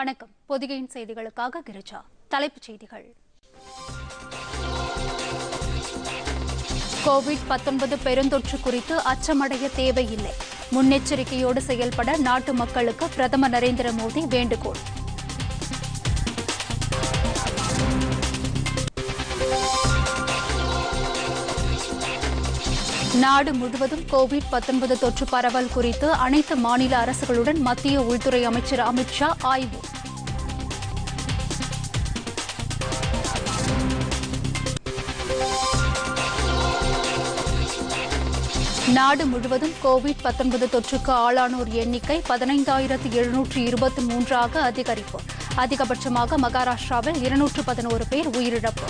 வணக்கம் பொதிகையின் செய்திகளுக்காக கிரிஜா தலைப்புச் செய்திகள் கோவிட் பத்தொன்பது பெருந்தொற்று குறித்து அச்சமடைய தேவையில்லை முன்னெச்சரிக்கையோடு செயல்பட நாட்டு மக்களுக்கு பிரதமர் நரேந்திர மோடி வேண்டுகோள் நாடு முழுவதும் கோவிட் தொற்று பரவல் குறித்து அனைத்து மாநில அரசுகளுடன் மத்திய உள்துறை அமைச்சர் அமித் ஷா ஆய்வு நாடு முழுவதும் கோவிட் தொற்றுக்கு ஆளானோர் எண்ணிக்கை பதினைந்தாயிரத்து எழுநூற்று இருபத்தி மூன்றாக அதிகரிப்பு அதிகபட்சமாக மகாராஷ்டிராவில் இருநூற்று பதினோரு பேர் உயிரிழப்பு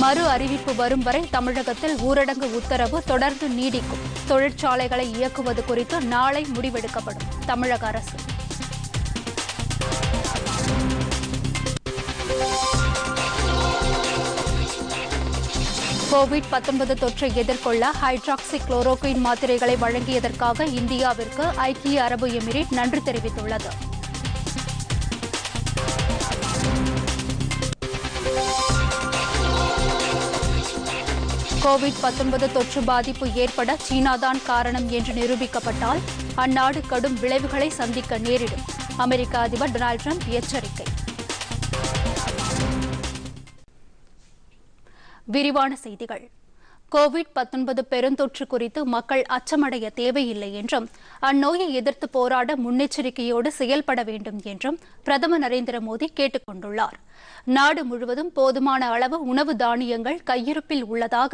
மறு அறிவிப்பு வரும் வரை தமிழகத்தில் ஊரடங்கு உத்தரவு தொடர்ந்து நீடிக்கும் தொழிற்சாலைகளை இயக்குவது குறித்து நாளை முடிவெடுக்கப்படும் தமிழக அரசு கோவிட் பத்தொன்பது தொற்றை எதிர்கொள்ள ஹைட்ராக்சி குளோரோக்வின் மாத்திரைகளை வழங்கியதற்காக இந்தியாவிற்கு ஐக்கிய அரபு எமிரேட் நன்றி தெரிவித்துள்ளது கோவிட் பத்தொன்பது தொற்று பாதிப்பு ஏற்பட சீனாதான் காரணம் என்று நிரூபிக்கப்பட்டால் அந்நாடு கடும் விளைவுகளை சந்திக்க நேரிடும் அமெரிக்க அதிபர் டொனால்டு டிரம்ப் எச்சரிக்கை விரிவான செய்திகள் கோவிட் பெருந்தொற்று குறித்து மக்கள் அச்சமடைய தேவையில்லை என்றும் அந்நோயை எதிர்த்து போராட முன்னெச்சரிக்கையோடு செயல்பட வேண்டும் என்றும் பிரதமர் நரேந்திர மோடி கேட்டுக் கொண்டுள்ளாா் நாடு முழுவதும் போதுமான அளவு உணவு தானியங்கள் கையிருப்பில் உள்ளதாக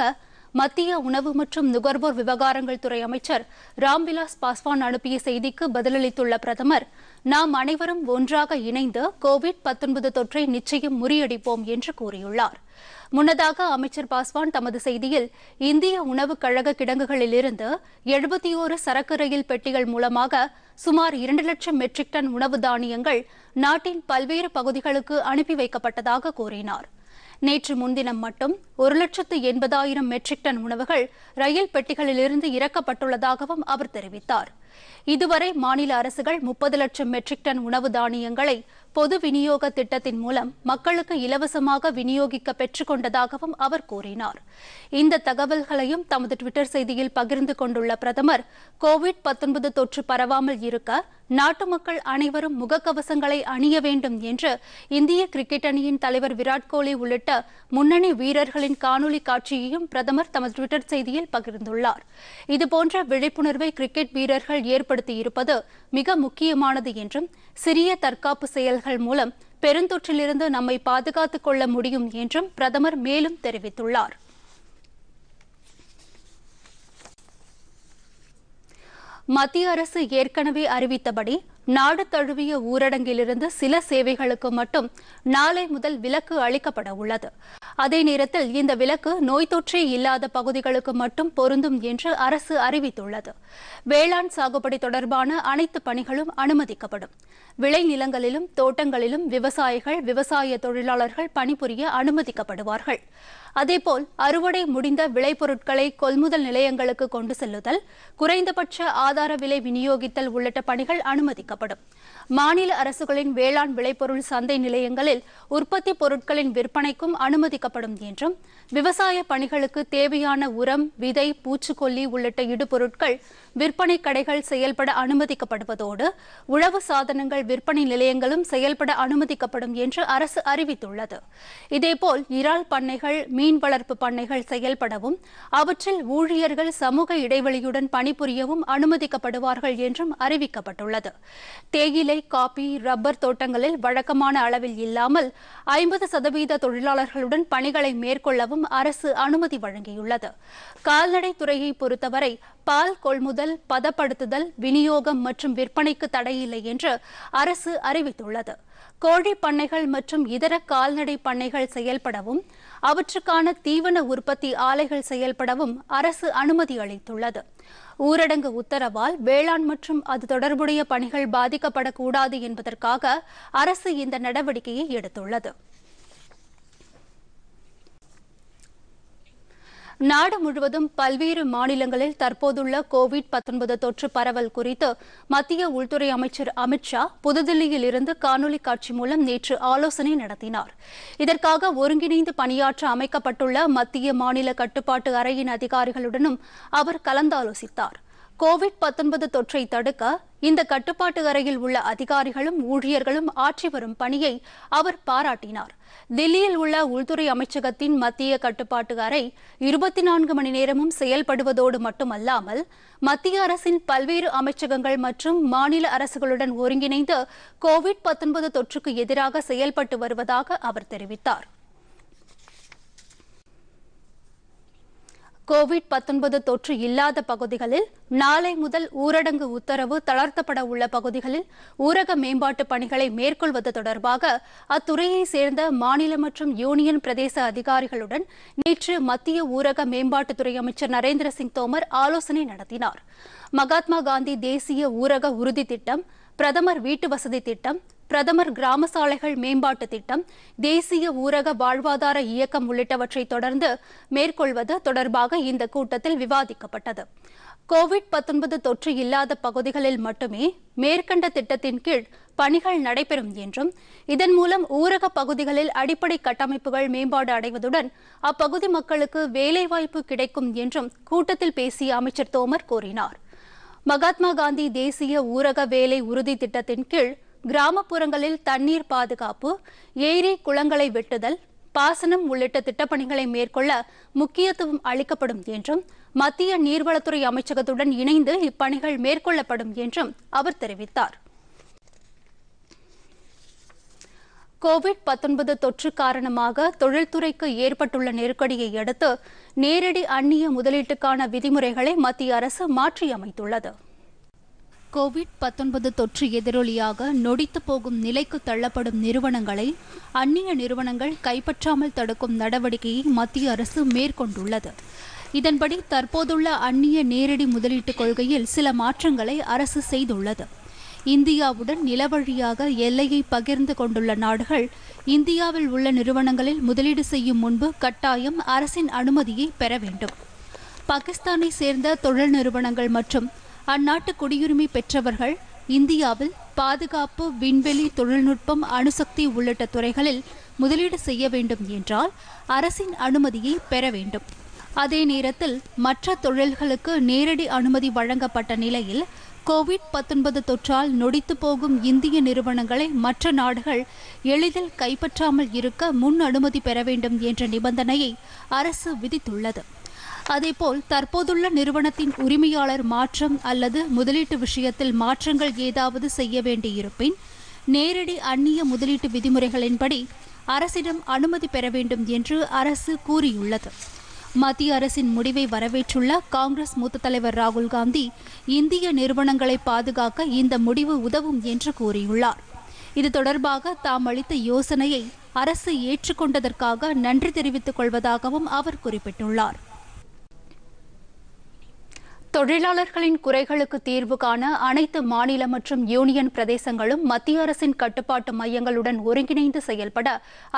மத்திய உணவு மற்றும் நுகர்வோர் விவகாரங்கள் துறை அமைச்சர் ராம்விலாஸ் பாஸ்வான் அனுப்பிய செய்திக்கு பதிலளித்துள்ள பிரதமர் நாம் அனைவரும் ஒன்றாக இணைந்து கோவிட் பத்தொன்பது தொற்றை நிச்சயம் முறியடிப்போம் என்று கூறியுள்ளார் முன்னதாக அமைச்சர் பாஸ்வான் தமது செய்தியில் இந்திய உணவுக் கழக கிடங்குகளிலிருந்து எழுபத்தி ஓரு சரக்கு ரயில் பெட்டிகள் மூலமாக சுமார் இரண்டு லட்சம் மெட்ரிக் டன் உணவு தானியங்கள் நாட்டின் பல்வேறு பகுதிகளுக்கு அனுப்பி வைக்கப்பட்டதாக கூறினார் நேற்று முன்தினம் மட்டும் ஒரு லட்சத்து எண்பதாயிரம் மெட்ரிக் டன் உணவுகள் ரயில் பெட்டிகளிலிருந்து இறக்கப்பட்டுள்ளதாகவும் அவர் தெரிவித்தார் இதுவரை மாநில அரசுகள் முப்பது லட்சம் மெட்ரிக் டன் உணவு தானியங்களை பொது விநியோக திட்டத்தின் மூலம் மக்களுக்கு இலவசமாக விநியோகிக்க பெற்றுக்கொண்டதாகவும் அவர் கூறினார் இந்த தகவல்களையும் தமது டுவிட்டர் செய்தியில் பகிர்ந்து கொண்டுள்ள பிரதமர் கோவிட் தொற்று பரவாமல் இருக்க நாட்டு மக்கள் அனைவரும் முகக்கவசங்களை அணிய வேண்டும் என்று இந்திய கிரிக்கெட் அணியின் தலைவர் விராட் கோலி உள்ளிட்ட முன்னணி வீரர்களின் காணொலி காட்சியையும் பிரதமர் தமது டுவிட்டர் செய்தியில் பகிர்ந்துள்ளார் இதுபோன்ற விழிப்புணர்வை கிரிக்கெட் வீரர்கள் ஏற்படுத்தியிருப்பது மிக முக்கியமானது என்றும் சிறிய தற்காப்பு செயல்கள் முயற்சிகள் மூலம் பெருந்தொற்றிலிருந்து நம்மை பாதுகாத்துக் கொள்ள முடியும் என்றும் பிரதமர் மேலும் தெரிவித்துள்ளார் மத்திய அரசு ஏற்கனவே அறிவித்தபடி நாடு தழுவிய ஊரடங்கிலிருந்து சில சேவைகளுக்கு மட்டும் நாளை முதல் விலக்கு அளிக்கப்பட உள்ளது அதே நேரத்தில் இந்த விலக்கு நோய் தொற்றே இல்லாத பகுதிகளுக்கு மட்டும் பொருந்தும் என்று அரசு அறிவித்துள்ளது வேளாண் சாகுபடி தொடர்பான அனைத்து பணிகளும் அனுமதிக்கப்படும் விளைநிலங்களிலும் தோட்டங்களிலும் விவசாயிகள் விவசாய தொழிலாளர்கள் பணிபுரிய அனுமதிக்கப்படுவார்கள் அதேபோல் அறுவடை முடிந்த விளைபொருட்களை கொள்முதல் நிலையங்களுக்கு கொண்டு செல்லுதல் குறைந்தபட்ச ஆதார விலை விநியோகித்தல் உள்ளிட்ட பணிகள் அனுமதிக்கப்படும் மாநில அரசுகளின் வேளாண் விளைபொருள் சந்தை நிலையங்களில் உற்பத்தி பொருட்களின் விற்பனைக்கும் அனுமதிக்கப்படும் என்றும் விவசாய பணிகளுக்கு தேவையான உரம் விதை பூச்சிக்கொல்லி உள்ளிட்ட இடுபொருட்கள் விற்பனை கடைகள் செயல்பட அனுமதிக்கப்படுவதோடு உழவு சாதனங்கள் விற்பனை நிலையங்களும் செயல்பட அனுமதிக்கப்படும் என்று அரசு அறிவித்துள்ளது இதேபோல் இறால் பண்ணைகள் மீன் வளர்ப்பு பண்ணைகள் செயல்படவும் அவற்றில் ஊழியர்கள் சமூக இடைவெளியுடன் பணிபுரியவும் அனுமதிக்கப்படுவார்கள் என்றும் அறிவிக்கப்பட்டுள்ளது தேயிலை தேயிலை காபி ரப்பர் தோட்டங்களில் வழக்கமான அளவில் இல்லாமல் ஐம்பது சதவீத தொழிலாளர்களுடன் பணிகளை மேற்கொள்ளவும் அரசு அனுமதி வழங்கியுள்ளது கால்நடை துறையை பொறுத்தவரை பால் கொள்முதல் பதப்படுத்துதல் விநியோகம் மற்றும் விற்பனைக்கு தடையில்லை என்று அரசு அறிவித்துள்ளது கோழி பண்ணைகள் மற்றும் இதர கால்நடை பண்ணைகள் செயல்படவும் அவற்றுக்கான தீவன உற்பத்தி ஆலைகள் செயல்படவும் அரசு அனுமதி அளித்துள்ளது ஊரடங்கு உத்தரவால் வேளாண் மற்றும் அது தொடர்புடைய பணிகள் பாதிக்கப்படக்கூடாது என்பதற்காக அரசு இந்த நடவடிக்கையை எடுத்துள்ளது நாடு முழுவதும் பல்வேறு மாநிலங்களில் தற்போதுள்ள கோவிட் தொற்று பரவல் குறித்து மத்திய உள்துறை அமைச்சர் அமித்ஷா புதுதில்லியில் இருந்து காணொலி காட்சி மூலம் நேற்று ஆலோசனை நடத்தினார் இதற்காக ஒருங்கிணைந்து பணியாற்ற அமைக்கப்பட்டுள்ள மத்திய மாநில கட்டுப்பாட்டு அறையின் அதிகாரிகளுடனும் அவர் கலந்தாலோசித்தார் கோவிட் பத்தொன்பது தொற்றை தடுக்க இந்த கட்டுப்பாட்டு அறையில் உள்ள அதிகாரிகளும் ஊழியர்களும் ஆற்றி வரும் பணியை அவர் பாராட்டினார் தில்லியில் உள்ள உள்துறை அமைச்சகத்தின் மத்திய கட்டுப்பாட்டு அறை இருபத்தி நான்கு மணி நேரமும் செயல்படுவதோடு மட்டுமல்லாமல் மத்திய அரசின் பல்வேறு அமைச்சகங்கள் மற்றும் மாநில அரசுகளுடன் ஒருங்கிணைந்து கோவிட் தொற்றுக்கு எதிராக செயல்பட்டு வருவதாக அவர் தெரிவித்தார் கோவிட் பத்தொன்பது தொற்று இல்லாத பகுதிகளில் நாளை முதல் ஊரடங்கு உத்தரவு தளர்த்தப்பட உள்ள பகுதிகளில் ஊரக மேம்பாட்டு பணிகளை மேற்கொள்வது தொடர்பாக அத்துறையை சேர்ந்த மாநில மற்றும் யூனியன் பிரதேச அதிகாரிகளுடன் நேற்று மத்திய ஊரக மேம்பாட்டுத்துறை அமைச்சர் நரேந்திர சிங் தோமர் ஆலோசனை நடத்தினார் மகாத்மா காந்தி தேசிய ஊரக உறுதி திட்டம் பிரதமர் வீட்டு வசதி திட்டம் பிரதமர் கிராம சாலைகள் மேம்பாட்டு திட்டம் தேசிய ஊரக வாழ்வாதார இயக்கம் உள்ளிட்டவற்றை தொடர்ந்து மேற்கொள்வது தொடர்பாக இந்த கூட்டத்தில் விவாதிக்கப்பட்டது கோவிட் பத்தொன்பது தொற்று இல்லாத பகுதிகளில் மட்டுமே மேற்கண்ட திட்டத்தின் கீழ் பணிகள் நடைபெறும் என்றும் இதன் மூலம் ஊரக பகுதிகளில் அடிப்படை கட்டமைப்புகள் மேம்பாடு அடைவதுடன் அப்பகுதி மக்களுக்கு வேலைவாய்ப்பு கிடைக்கும் என்றும் கூட்டத்தில் பேசிய அமைச்சர் தோமர் கூறினார் மகாத்மா காந்தி தேசிய ஊரக வேலை உறுதி திட்டத்தின் கீழ் கிராமப்புறங்களில் தண்ணீர் பாதுகாப்பு ஏரி குளங்களை வெட்டுதல் பாசனம் உள்ளிட்ட திட்டப்பணிகளை மேற்கொள்ள முக்கியத்துவம் அளிக்கப்படும் என்றும் மத்திய நீர்வளத்துறை அமைச்சகத்துடன் இணைந்து இப்பணிகள் மேற்கொள்ளப்படும் என்றும் அவர் தெரிவித்தார் கோவிட் பத்தொன்பது தொற்று காரணமாக தொழில்துறைக்கு ஏற்பட்டுள்ள நெருக்கடியை அடுத்து நேரடி அந்நிய முதலீட்டுக்கான விதிமுறைகளை மத்திய அரசு மாற்றியமைத்துள்ளது கோவிட் பத்தொன்பது தொற்று எதிரொலியாக நொடித்து போகும் நிலைக்கு தள்ளப்படும் நிறுவனங்களை அந்நிய நிறுவனங்கள் கைப்பற்றாமல் தடுக்கும் நடவடிக்கையை மத்திய அரசு மேற்கொண்டுள்ளது இதன்படி தற்போதுள்ள அந்நிய நேரடி முதலீட்டுக் கொள்கையில் சில மாற்றங்களை அரசு செய்துள்ளது இந்தியாவுடன் நிலவழியாக எல்லையை பகிர்ந்து கொண்டுள்ள நாடுகள் இந்தியாவில் உள்ள நிறுவனங்களில் முதலீடு செய்யும் முன்பு கட்டாயம் அரசின் அனுமதியை பெற வேண்டும் பாகிஸ்தானை சேர்ந்த தொழில் நிறுவனங்கள் மற்றும் அந்நாட்டு குடியுரிமை பெற்றவர்கள் இந்தியாவில் பாதுகாப்பு விண்வெளி தொழில்நுட்பம் அணுசக்தி உள்ளிட்ட துறைகளில் முதலீடு செய்ய வேண்டும் என்றால் அரசின் அனுமதியை பெற வேண்டும் அதே நேரத்தில் மற்ற தொழில்களுக்கு நேரடி அனுமதி வழங்கப்பட்ட நிலையில் கோவிட் பத்தொன்பது தொற்றால் நொடித்து போகும் இந்திய நிறுவனங்களை மற்ற நாடுகள் எளிதில் கைப்பற்றாமல் இருக்க முன் அனுமதி பெற வேண்டும் என்ற நிபந்தனையை அரசு விதித்துள்ளது அதேபோல் தற்போதுள்ள நிறுவனத்தின் உரிமையாளர் மாற்றம் அல்லது முதலீட்டு விஷயத்தில் மாற்றங்கள் ஏதாவது செய்ய வேண்டியிருப்பின் நேரடி அந்நிய முதலீட்டு விதிமுறைகளின்படி அரசிடம் அனுமதி பெற வேண்டும் என்று அரசு கூறியுள்ளது மத்திய அரசின் முடிவை வரவேற்றுள்ள காங்கிரஸ் மூத்த தலைவர் ராகுல் காந்தி இந்திய நிறுவனங்களை பாதுகாக்க இந்த முடிவு உதவும் என்று கூறியுள்ளார் இது தொடர்பாக தாம் அளித்த யோசனையை அரசு ஏற்றுக்கொண்டதற்காக நன்றி தெரிவித்துக் கொள்வதாகவும் அவர் குறிப்பிட்டுள்ளார் தொழிலாளர்களின் குறைகளுக்கு தீர்வு காண அனைத்து மாநில மற்றும் யூனியன் பிரதேசங்களும் மத்திய அரசின் கட்டுப்பாட்டு மையங்களுடன் ஒருங்கிணைந்து செயல்பட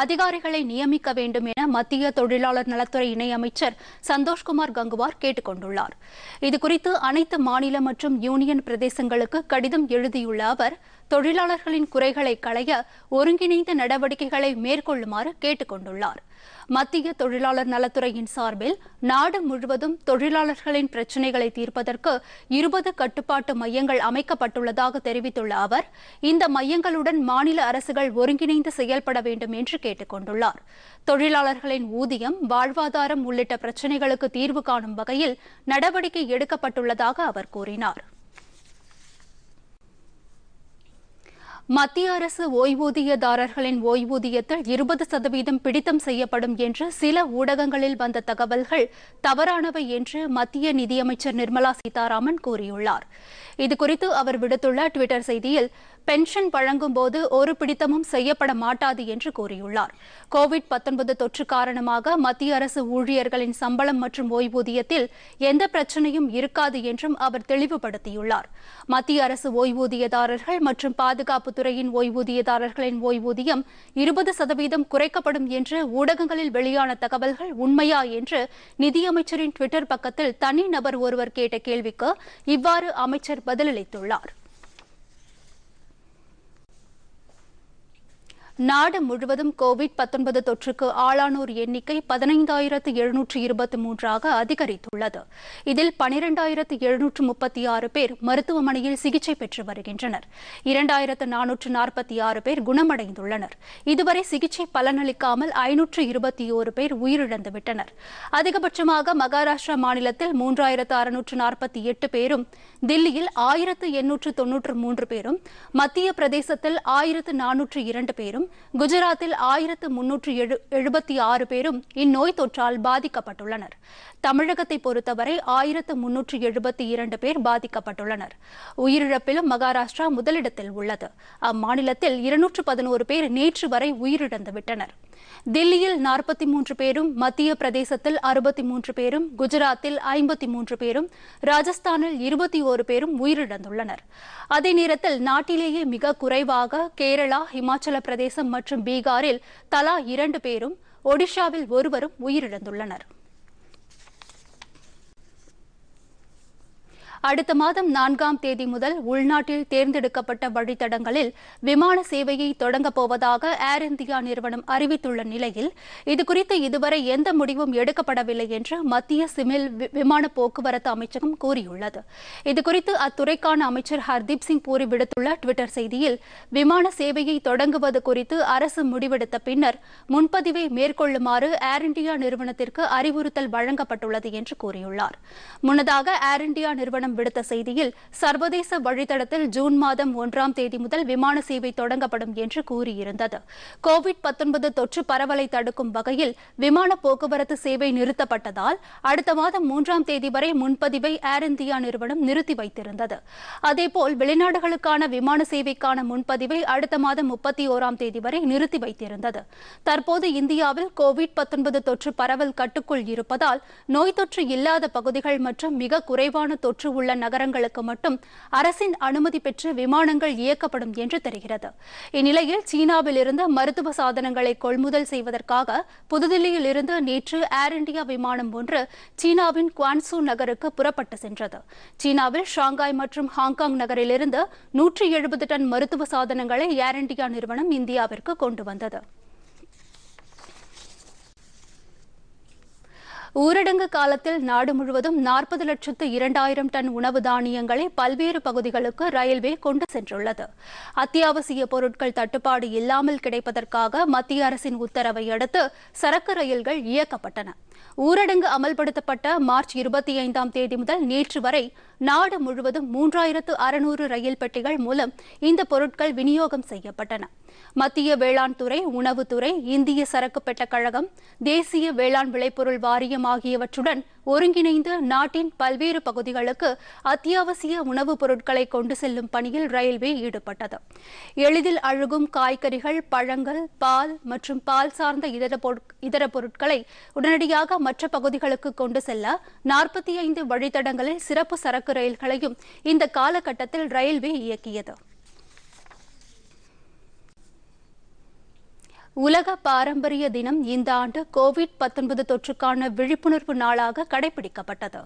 அதிகாரிகளை நியமிக்க வேண்டும் என மத்திய தொழிலாளர் நலத்துறை இணையமைச்சர் சந்தோஷ்குமார் கங்குவார் கேட்டுக் கொண்டுள்ளார் இதுகுறித்து அனைத்து மாநில மற்றும் யூனியன் பிரதேசங்களுக்கு கடிதம் எழுதியுள்ள அவர் தொழிலாளர்களின் குறைகளை களைய ஒருங்கிணைந்த நடவடிக்கைகளை மேற்கொள்ளுமாறு கேட்டுக் கொண்டுள்ளார் மத்திய தொழிலாளர் நலத்துறையின் சார்பில் நாடு முழுவதும் தொழிலாளர்களின் பிரச்சினைகளை தீர்ப்பதற்கு இருபது கட்டுப்பாட்டு மையங்கள் அமைக்கப்பட்டுள்ளதாக தெரிவித்துள்ள அவர் இந்த மையங்களுடன் மாநில அரசுகள் ஒருங்கிணைந்து செயல்பட வேண்டும் என்று கேட்டுக் கொண்டுள்ளார் தொழிலாளர்களின் ஊதியம் வாழ்வாதாரம் உள்ளிட்ட பிரச்சினைகளுக்கு தீர்வு காணும் வகையில் நடவடிக்கை எடுக்கப்பட்டுள்ளதாக அவர் கூறினாா் மத்திய அரசு ஓய்வூதியதாரர்களின் ஓய்வூதியத்தில் இருபது சதவீதம் பிடித்தம் செய்யப்படும் என்று சில ஊடகங்களில் வந்த தகவல்கள் தவறானவை என்று மத்திய நிதியமைச்சர் நிர்மலா சீதாராமன் கூறியுள்ளார் இதுகுறித்து அவர் விடுத்துள்ள டுவிட்டர் செய்தியில் பென்ஷன் வழங்கும் போது ஒரு பிடித்தமும் செய்யப்பட மாட்டாது என்று கூறியுள்ளார் கோவிட் தொற்று காரணமாக மத்திய அரசு ஊழியர்களின் சம்பளம் மற்றும் ஓய்வூதியத்தில் எந்த பிரச்சனையும் இருக்காது என்றும் அவர் தெளிவுபடுத்தியுள்ளார் மத்திய அரசு ஓய்வூதியதாரர்கள் மற்றும் பாதுகாப்புத்துறையின் ஓய்வூதியதாரர்களின் ஓய்வூதியம் இருபது சதவீதம் குறைக்கப்படும் என்று ஊடகங்களில் வெளியான தகவல்கள் உண்மையா என்று நிதியமைச்சரின் டுவிட்டர் பக்கத்தில் தனிநபர் ஒருவர் கேட்ட கேள்விக்கு இவ்வாறு அமைச்சர் பதிலளித்துள்ளார் நாடு முழுவதும் கோவிட் தொற்றுக்கு ஆளானோர் எண்ணிக்கை பதினைந்தாயிரத்து எழுநூற்று இருபத்தி மூன்றாக அதிகரித்துள்ளது இதில் பனிரெண்டாயிரத்து எழுநூற்று முப்பத்தி ஆறு பேர் மருத்துவமனையில் சிகிச்சை பெற்று வருகின்றனர் இரண்டாயிரத்து நானூற்று நாற்பத்தி ஆறு பேர் குணமடைந்துள்ளனர் இதுவரை சிகிச்சை பலனளிக்காமல் ஐநூற்று இருபத்தி ஓரு பேர் உயிரிழந்துவிட்டனர் அதிகபட்சமாக மகாராஷ்டிரா மாநிலத்தில் மூன்றாயிரத்து அறுநூற்று நாற்பத்தி எட்டு பேரும் தில்லியில் ஆயிரத்து எண்ணூற்று தொன்னூற்று மூன்று பேரும் மத்திய பிரதேசத்தில் ஆயிரத்து நானூற்று இரண்டு பேரும் குஜராத்தில் ஆயிரத்து முன்னூற்று எழுபத்தி ஆறு பேரும் இந்நோய் தொற்றால் பாதிக்கப்பட்டுள்ளனர் தமிழகத்தை பொறுத்தவரை ஆயிரத்து முன்னூற்று எழுபத்தி இரண்டு பேர் பாதிக்கப்பட்டுள்ளனர் உயிரிழப்பிலும் மகாராஷ்டிரா முதலிடத்தில் உள்ளது அம்மாநிலத்தில் இருநூற்று பதினோரு பேர் நேற்று வரை உயிரிழந்துவிட்டனா் தில்லியில் நாற்பத்தி மூன்று பேரும் மத்திய பிரதேசத்தில் அறுபத்தி மூன்று பேரும் குஜராத்தில் ஐம்பத்தி மூன்று பேரும் ராஜஸ்தானில் இருபத்தி ஓரு பேரும் உயிரிழந்துள்ளனர் அதே நேரத்தில் நாட்டிலேயே மிக குறைவாக கேரளா இமாச்சல பிரதேசம் மற்றும் பீகாரில் தலா இரண்டு பேரும் ஒடிஷாவில் ஒருவரும் உயிரிழந்துள்ளனர் அடுத்த மாதம் நான்காம் தேதி முதல் உள்நாட்டில் தேர்ந்தெடுக்கப்பட்ட வழித்தடங்களில் விமான சேவையை தொடங்கப் போவதாக ஏர் இந்தியா நிறுவனம் அறிவித்துள்ள நிலையில் இதுகுறித்து இதுவரை எந்த முடிவும் எடுக்கப்படவில்லை என்று மத்திய சிமில் விமான போக்குவரத்து அமைச்சகம் கூறியுள்ளது இதுகுறித்து அத்துறைக்கான அமைச்சர் ஹர்தீப் சிங் பூரி விடுத்துள்ள டுவிட்டர் செய்தியில் விமான சேவையை தொடங்குவது குறித்து அரசு முடிவெடுத்த பின்னர் முன்பதிவை மேற்கொள்ளுமாறு ஏர் இந்தியா நிறுவனத்திற்கு அறிவுறுத்தல் வழங்கப்பட்டுள்ளது என்று கூறியுள்ளார் முன்னதாக ஏர் இந்தியா நிறுவனம் விடுத்த செய்தியில் சர்வதேச வழித்தடத்தில் ஜூன் மாதம் ஒன்றாம் தேதி முதல் விமான சேவை தொடங்கப்படும் என்று கூறியிருந்தது கோவிட் தொற்று பரவலை தடுக்கும் வகையில் விமான போக்குவரத்து சேவை நிறுத்தப்பட்டதால் அடுத்த மாதம் மூன்றாம் தேதி வரை முன்பதிவை ஏர் இந்தியா நிறுவனம் நிறுத்தி வைத்திருந்தது அதேபோல் வெளிநாடுகளுக்கான விமான சேவைக்கான முன்பதிவை அடுத்த மாதம் முப்பத்தி ஒராம் தேதி வரை நிறுத்தி வைத்திருந்தது தற்போது இந்தியாவில் கோவிட் தொற்று பரவல் கட்டுக்குள் இருப்பதால் நோய் தொற்று இல்லாத பகுதிகள் மற்றும் மிக குறைவான தொற்று உள்ள நகரங்களுக்கு மட்டும் அரசின் அனுமதி பெற்று விமானங்கள் இயக்கப்படும் என்று தெரிகிறது இந்நிலையில் சீனாவில் இருந்து மருத்துவ சாதனங்களை கொள்முதல் செய்வதற்காக புதுதில்லியில் இருந்து நேற்று ஏர் இண்டியா விமானம் ஒன்று சீனாவின் குவான்சூ நகருக்கு புறப்பட்டு சென்றது சீனாவில் ஷாங்காய் மற்றும் ஹாங்காங் நகரிலிருந்து நூற்றி எழுபது டன் மருத்துவ சாதனங்களை ஏர் இண்டியா நிறுவனம் இந்தியாவிற்கு கொண்டு வந்தது ஊரடங்கு காலத்தில் நாடு முழுவதும் நாற்பது லட்சத்து இரண்டாயிரம் டன் உணவு தானியங்களை பல்வேறு பகுதிகளுக்கு ரயில்வே கொண்டு சென்றுள்ளது அத்தியாவசிய பொருட்கள் தட்டுப்பாடு இல்லாமல் கிடைப்பதற்காக மத்திய அரசின் உத்தரவை அடுத்து சரக்கு ரயில்கள் இயக்கப்பட்டன ஊரடங்கு அமல்படுத்தப்பட்ட மார்ச் இருபத்தி ஐந்தாம் தேதி முதல் நேற்று வரை நாடு முழுவதும் மூன்றாயிரத்து அறுநூறு ரயில் பெட்டிகள் மூலம் இந்த பொருட்கள் விநியோகம் செய்யப்பட்டன மத்திய வேளாண் துறை உணவுத்துறை இந்திய சரக்கு பெட்ட கழகம் தேசிய வேளாண் விளைபொருள் வாரியம் ஆகியவற்றுடன் ஒருங்கிணைந்து நாட்டின் பல்வேறு பகுதிகளுக்கு அத்தியாவசிய உணவுப் பொருட்களை கொண்டு செல்லும் பணியில் ரயில்வே ஈடுபட்டது எளிதில் அழுகும் காய்கறிகள் பழங்கள் பால் மற்றும் பால் சார்ந்த இதர பொருட்களை உடனடியாக மற்ற பகுதிகளுக்கு கொண்டு செல்ல நாற்பத்தி ஐந்து வழித்தடங்களில் சிறப்பு சரக்கு சரக்கு ரயில்களையும் இந்த காலகட்டத்தில் ரயில்வே இயக்கியது உலக பாரம்பரிய தினம் இந்த ஆண்டு கோவிட் தொற்றுக்கான விழிப்புணர்வு நாளாக கடைபிடிக்கப்பட்டது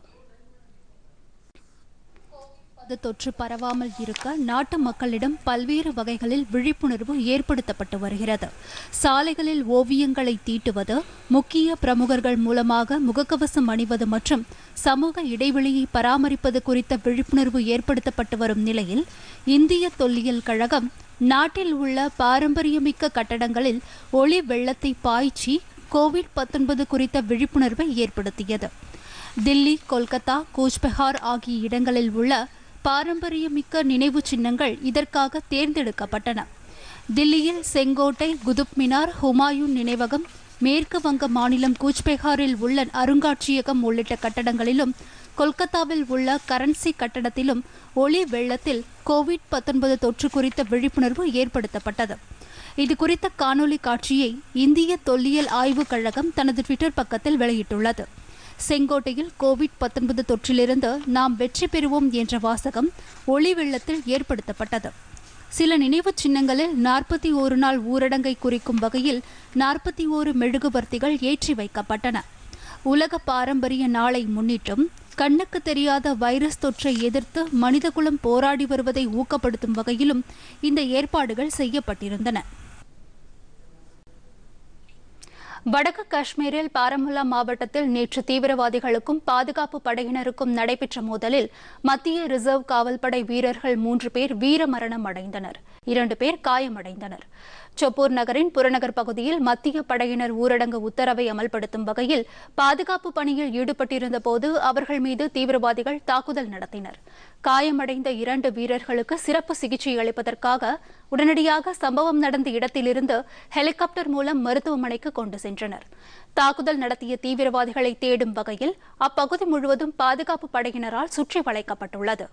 நோயானது தொற்று பரவாமல் இருக்க நாட்டு மக்களிடம் பல்வேறு வகைகளில் விழிப்புணர்வு ஏற்படுத்தப்பட்டு வருகிறது சாலைகளில் ஓவியங்களை தீட்டுவது முக்கிய பிரமுகர்கள் மூலமாக முகக்கவசம் அணிவது மற்றும் சமூக இடைவெளியை பராமரிப்பது குறித்த விழிப்புணர்வு ஏற்படுத்தப்பட்டு வரும் நிலையில் இந்திய தொல்லியல் கழகம் நாட்டில் உள்ள பாரம்பரியமிக்க கட்டடங்களில் ஒளி வெள்ளத்தை பாய்ச்சி கோவிட் பத்தொன்பது குறித்த விழிப்புணர்வை ஏற்படுத்தியது தில்லி கொல்கத்தா கூச்பெஹார் ஆகிய இடங்களில் உள்ள பாரம்பரியமிக்க நினைவு சின்னங்கள் இதற்காக தேர்ந்தெடுக்கப்பட்டன தில்லியில் செங்கோட்டை குதுப் மினார் ஹுமாயூன் நினைவகம் மேற்கு வங்க மாநிலம் கூச்பெஹாரில் உள்ள அருங்காட்சியகம் உள்ளிட்ட கட்டடங்களிலும் கொல்கத்தாவில் உள்ள கரன்சி கட்டடத்திலும் ஒளி வெள்ளத்தில் கோவிட் பத்தொன்பது தொற்று குறித்த விழிப்புணர்வு ஏற்படுத்தப்பட்டது இது குறித்த காணொலி காட்சியை இந்திய தொல்லியல் ஆய்வுக் கழகம் தனது ட்விட்டர் பக்கத்தில் வெளியிட்டுள்ளது செங்கோட்டையில் கோவிட் தொற்றிலிருந்து நாம் வெற்றி பெறுவோம் என்ற வாசகம் ஒளி வெள்ளத்தில் ஏற்படுத்தப்பட்டது சில நினைவுச் சின்னங்களில் நாற்பத்தி ஓரு நாள் ஊரடங்கை குறிக்கும் வகையில் நாற்பத்தி ஓரு மெழுகுபர்த்திகள் ஏற்றி வைக்கப்பட்டன உலக பாரம்பரிய நாளை முன்னிட்டும் கண்ணுக்கு தெரியாத வைரஸ் தொற்றை எதிர்த்து மனிதகுலம் போராடி வருவதை ஊக்கப்படுத்தும் வகையிலும் இந்த ஏற்பாடுகள் செய்யப்பட்டிருந்தன வடக்கு காஷ்மீரில் பாரமுல்லா மாவட்டத்தில் நேற்று தீவிரவாதிகளுக்கும் பாதுகாப்பு படையினருக்கும் நடைபெற்ற மோதலில் மத்திய ரிசர்வ் காவல்படை வீரர்கள் மூன்று பேர் வீரமரணம் அடைந்தனர் இரண்டு பேர் காயமடைந்தனர் சோப்பூர் நகரின் புறநகர் பகுதியில் மத்திய படையினர் ஊரடங்கு உத்தரவை அமல்படுத்தும் வகையில் பாதுகாப்பு பணியில் ஈடுபட்டிருந்த போது அவர்கள் மீது தீவிரவாதிகள் தாக்குதல் நடத்தினர் காயமடைந்த இரண்டு வீரர்களுக்கு சிறப்பு சிகிச்சை அளிப்பதற்காக உடனடியாக சம்பவம் நடந்த இடத்திலிருந்து ஹெலிகாப்டர் மூலம் மருத்துவமனைக்கு கொண்டு சென்றனர் தாக்குதல் நடத்திய தீவிரவாதிகளை தேடும் வகையில் அப்பகுதி முழுவதும் பாதுகாப்பு படையினரால் சுற்றி வளைக்கப்பட்டுள்ளது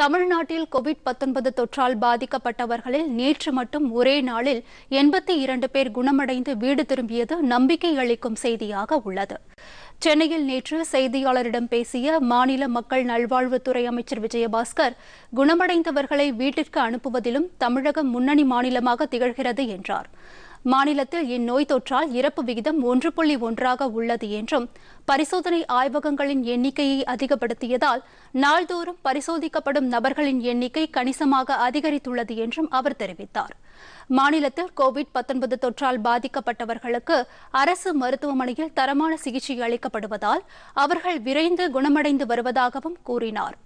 தமிழ்நாட்டில் கோவிட் தொற்றால் பாதிக்கப்பட்டவர்களில் நேற்று மட்டும் ஒரே நாளில் எண்பத்தி இரண்டு பேர் குணமடைந்து வீடு திரும்பியது நம்பிக்கை அளிக்கும் செய்தியாக உள்ளது சென்னையில் நேற்று செய்தியாளரிடம் பேசிய மாநில மக்கள் நல்வாழ்வுத்துறை அமைச்சர் விஜயபாஸ்கர் குணமடைந்தவர்களை வீட்டிற்கு அனுப்புவதிலும் தமிழகம் முன்னணி மாநிலமாக திகழ்கிறது என்றார் மாநிலத்தில் இந்நோய் தொற்றால் இறப்பு விகிதம் ஒன்று புள்ளி ஒன்றாக உள்ளது என்றும் பரிசோதனை ஆய்வகங்களின் எண்ணிக்கையை அதிகப்படுத்தியதால் நாள்தோறும் பரிசோதிக்கப்படும் நபர்களின் எண்ணிக்கை கணிசமாக அதிகரித்துள்ளது என்றும் அவர் தெரிவித்தார் மாநிலத்தில் கோவிட் தொற்றால் பாதிக்கப்பட்டவர்களுக்கு அரசு மருத்துவமனையில் தரமான சிகிச்சை அளிக்கப்படுவதால் அவர்கள் விரைந்து குணமடைந்து வருவதாகவும் கூறினார்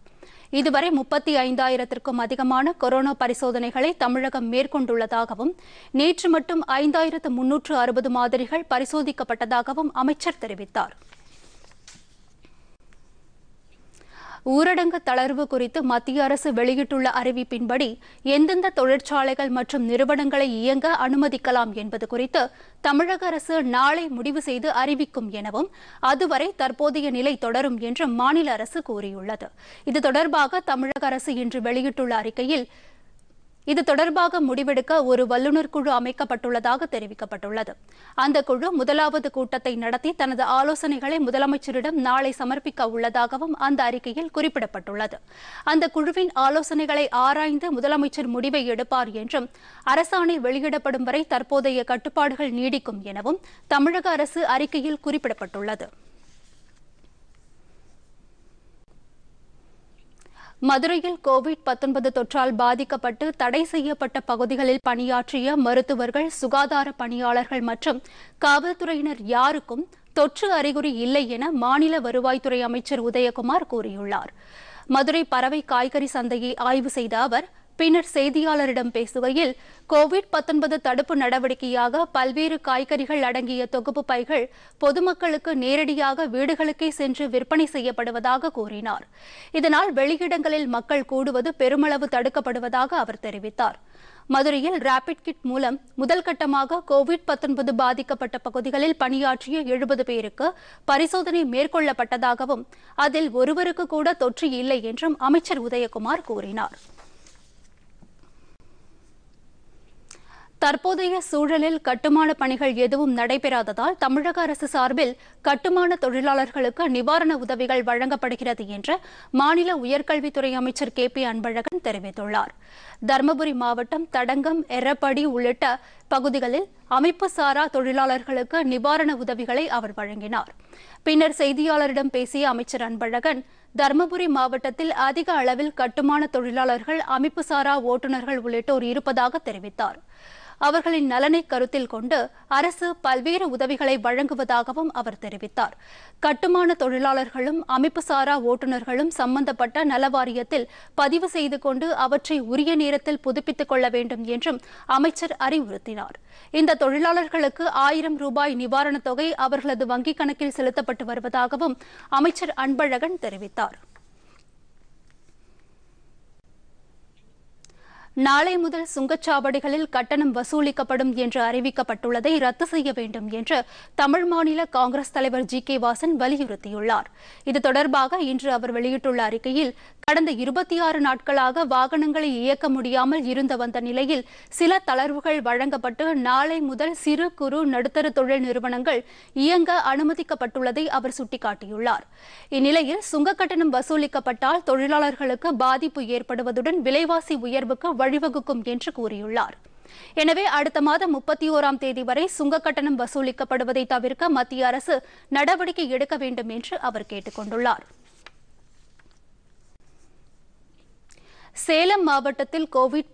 இதுவரை முப்பத்தி ஐந்தாயிரத்திற்கும் அதிகமான கொரோனா பரிசோதனைகளை தமிழகம் மேற்கொண்டுள்ளதாகவும் நேற்று மட்டும் ஐந்தாயிரத்து முன்னூற்று அறுபது மாதிரிகள் பரிசோதிக்கப்பட்டதாகவும் அமைச்சர் தெரிவித்தாா் ஊரடங்கு தளர்வு குறித்து மத்திய அரசு வெளியிட்டுள்ள அறிவிப்பின்படி எந்தெந்த தொழிற்சாலைகள் மற்றும் நிறுவனங்களை இயங்க அனுமதிக்கலாம் என்பது குறித்து தமிழக அரசு நாளை முடிவு செய்து அறிவிக்கும் எனவும் அதுவரை தற்போதைய நிலை தொடரும் என்று மாநில அரசு கூறியுள்ளது இது தொடர்பாக தமிழக அரசு இன்று வெளியிட்டுள்ள அறிக்கையில் இது தொடர்பாக முடிவெடுக்க ஒரு வல்லுநர் குழு அமைக்கப்பட்டுள்ளதாக தெரிவிக்கப்பட்டுள்ளது அந்த குழு முதலாவது கூட்டத்தை நடத்தி தனது ஆலோசனைகளை முதலமைச்சரிடம் நாளை சமர்ப்பிக்க உள்ளதாகவும் அந்த அறிக்கையில் குறிப்பிடப்பட்டுள்ளது அந்த குழுவின் ஆலோசனைகளை ஆராய்ந்து முதலமைச்சர் முடிவை எடுப்பார் என்றும் அரசாணை வெளியிடப்படும் வரை தற்போதைய கட்டுப்பாடுகள் நீடிக்கும் எனவும் தமிழக அரசு அறிக்கையில் குறிப்பிடப்பட்டுள்ளது மதுரையில் கோவிட் தொற்றால் பாதிக்கப்பட்டு தடை செய்யப்பட்ட பகுதிகளில் பணியாற்றிய மருத்துவர்கள் சுகாதார பணியாளர்கள் மற்றும் காவல்துறையினர் யாருக்கும் தொற்று அறிகுறி இல்லை என மாநில வருவாய்த்துறை அமைச்சர் உதயகுமார் கூறியுள்ளார் மதுரை பறவை காய்கறி சந்தையை ஆய்வு செய்த அவர் பின்னர் செய்தியாளரிடம் பேசுகையில் கோவிட் தடுப்பு நடவடிக்கையாக பல்வேறு காய்கறிகள் அடங்கிய தொகுப்பு பைகள் பொதுமக்களுக்கு நேரடியாக வீடுகளுக்கே சென்று விற்பனை செய்யப்படுவதாக கூறினார் இதனால் வெளியிடங்களில் மக்கள் கூடுவது பெருமளவு தடுக்கப்படுவதாக அவர் தெரிவித்தார் மதுரையில் ராபிட் கிட் மூலம் முதல் கட்டமாக கோவிட் பாதிக்கப்பட்ட பகுதிகளில் பணியாற்றிய எழுபது பேருக்கு பரிசோதனை மேற்கொள்ளப்பட்டதாகவும் அதில் ஒருவருக்கு கூட தொற்று இல்லை என்றும் அமைச்சர் உதயகுமார் கூறினார் தற்போதைய சூழலில் கட்டுமான பணிகள் எதுவும் நடைபெறாததால் தமிழக அரசு சார்பில் கட்டுமான தொழிலாளர்களுக்கு நிவாரண உதவிகள் வழங்கப்படுகிறது என்று மாநில உயர்கல்வித்துறை அமைச்சர் கே பி அன்பழகன் தெரிவித்துள்ளார் தருமபுரி மாவட்டம் தடங்கம் எரப்படி உள்ளிட்ட பகுதிகளில் அமைப்பு சாரா தொழிலாளர்களுக்கு நிவாரண உதவிகளை அவர் வழங்கினார் பின்னர் செய்தியாளரிடம் பேசிய அமைச்சர் அன்பழகன் தருமபுரி மாவட்டத்தில் அதிக அளவில் கட்டுமான தொழிலாளர்கள் அமைப்பு சாரா ஓட்டுநர்கள் உள்ளிட்டோர் இருப்பதாக தெரிவித்தாா் அவர்களின் நலனை கருத்தில் கொண்டு அரசு பல்வேறு உதவிகளை வழங்குவதாகவும் அவர் தெரிவித்தார் கட்டுமான தொழிலாளர்களும் அமைப்பு சாரா ஓட்டுநர்களும் சம்பந்தப்பட்ட நலவாரியத்தில் பதிவு செய்து கொண்டு அவற்றை உரிய நேரத்தில் புதுப்பித்துக் கொள்ள வேண்டும் என்றும் அமைச்சர் அறிவுறுத்தினார் இந்த தொழிலாளர்களுக்கு ஆயிரம் ரூபாய் நிவாரணத் தொகை அவர்களது வங்கிக் கணக்கில் செலுத்தப்பட்டு வருவதாகவும் அமைச்சர் அன்பழகன் தெரிவித்தாா் நாளை முதல் சுங்கச்சாவடிகளில் கட்டணம் வசூலிக்கப்படும் என்று அறிவிக்கப்பட்டுள்ளதை ரத்து செய்ய வேண்டும் என்று தமிழ் மாநில காங்கிரஸ் தலைவர் ஜி கே வாசன் வலியுறுத்தியுள்ளார் இது தொடர்பாக இன்று அவர் வெளியிட்டுள்ள அறிக்கையில் கடந்த இருபத்தி ஆறு நாட்களாக வாகனங்களை இயக்க முடியாமல் இருந்து வந்த நிலையில் சில தளர்வுகள் வழங்கப்பட்டு நாளை முதல் சிறு குறு நடுத்தர தொழில் நிறுவனங்கள் இயங்க அனுமதிக்கப்பட்டுள்ளதை அவர் சுட்டிக்காட்டியுள்ளார் இந்நிலையில் சுங்க கட்டணம் வசூலிக்கப்பட்டால் தொழிலாளர்களுக்கு பாதிப்பு ஏற்படுவதுடன் விலைவாசி உயர்வுக்கு வழிவகுக்கும் என்று கூறியுள்ளார் எனவே அடுத்த மாதம் முப்பத்தி ஓராம் தேதி வரை சுங்க கட்டணம் வசூலிக்கப்படுவதை தவிர்க்க மத்திய அரசு நடவடிக்கை எடுக்க வேண்டும் என்று அவர் கேட்டுக் கொண்டுள்ளார் சேலம் மாவட்டத்தில் கோவிட்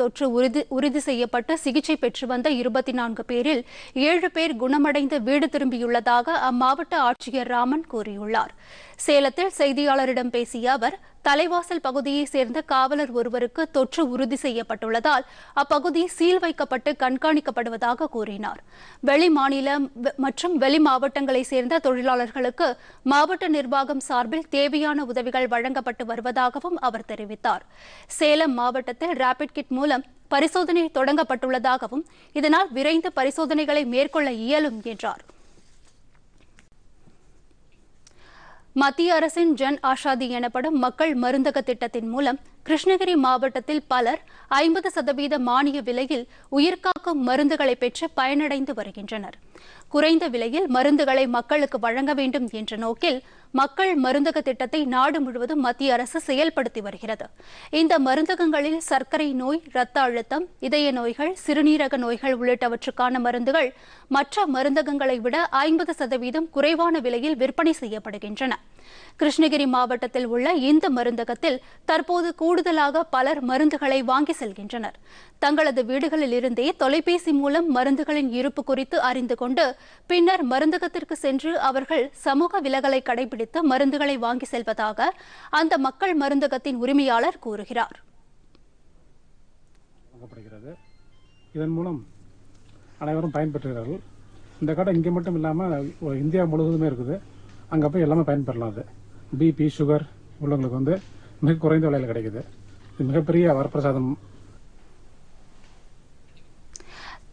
தொற்று உறுதி உறுதி செய்யப்பட்டு சிகிச்சை பெற்று வந்த இருபத்தி நான்கு பேரில் ஏழு பேர் குணமடைந்து வீடு திரும்பியுள்ளதாக அம்மாவட்ட ஆட்சியர் ராமன் கூறியுள்ளார் சேலத்தில் செய்தியாளரிடம் பேசிய அவர் தலைவாசல் பகுதியைச் சேர்ந்த காவலர் ஒருவருக்கு தொற்று உறுதி செய்யப்பட்டுள்ளதால் அப்பகுதி சீல் வைக்கப்பட்டு கண்காணிக்கப்படுவதாக கூறினார் வெளிமாநில மற்றும் வெளி மாவட்டங்களைச் சேர்ந்த தொழிலாளர்களுக்கு மாவட்ட நிர்வாகம் சார்பில் தேவையான உதவிகள் வழங்கப்பட்டு வருவதாகவும் அவர் தெரிவித்தார் சேலம் மாவட்டத்தில் ராபிட் கிட் மூலம் பரிசோதனை தொடங்கப்பட்டுள்ளதாகவும் இதனால் விரைந்து பரிசோதனைகளை மேற்கொள்ள இயலும் என்றாா் மத்திய அரசின் ஜன் ஆஷாதி எனப்படும் மக்கள் மருந்தக திட்டத்தின் மூலம் கிருஷ்ணகிரி மாவட்டத்தில் பலர் ஐம்பது சதவீத மானிய விலையில் உயிர்காக்கும் மருந்துகளை பெற்று பயனடைந்து வருகின்றனர் குறைந்த விலையில் மருந்துகளை மக்களுக்கு வழங்க வேண்டும் என்ற நோக்கில் மக்கள் மருந்தக திட்டத்தை நாடு முழுவதும் மத்திய அரசு செயல்படுத்தி வருகிறது இந்த மருந்தகங்களில் சர்க்கரை நோய் இரத்த அழுத்தம் இதய நோய்கள் சிறுநீரக நோய்கள் உள்ளிட்டவற்றுக்கான மருந்துகள் மற்ற மருந்தகங்களை விட ஐம்பது சதவீதம் குறைவான விலையில் விற்பனை செய்யப்படுகின்றன கிருஷ்ணகிரி மாவட்டத்தில் உள்ள இந்த மருந்தகத்தில் தற்போது கூடுதலாக பலர் மருந்துகளை வாங்கி செல்கின்றனர் தங்களது வீடுகளில் இருந்தே தொலைபேசி மூலம் மருந்துகளின் இருப்பு குறித்து அறிந்து கொண்டு பின்னர் மருந்தகத்திற்கு சென்று அவர்கள் சமூக விலகலை கடைபிடித்து மருந்துகளை வாங்கி செல்வதாக அந்த மக்கள் மருந்தகத்தின் உரிமையாளர் கூறுகிறார் இதன் மூலம் அனைவரும் பயன்பெற்றுகிறார்கள் இந்த கடை இங்கே மட்டும் இல்லாமல் இந்தியா முழுவதுமே இருக்குது அங்கே போய் எல்லாமே பயன்பெறலாம் அது பிபி சுகர் உள்ளவங்களுக்கு வந்து மிக குறைந்த விலையில் கிடைக்குது இது மிகப்பெரிய வரப்பிரசாதம்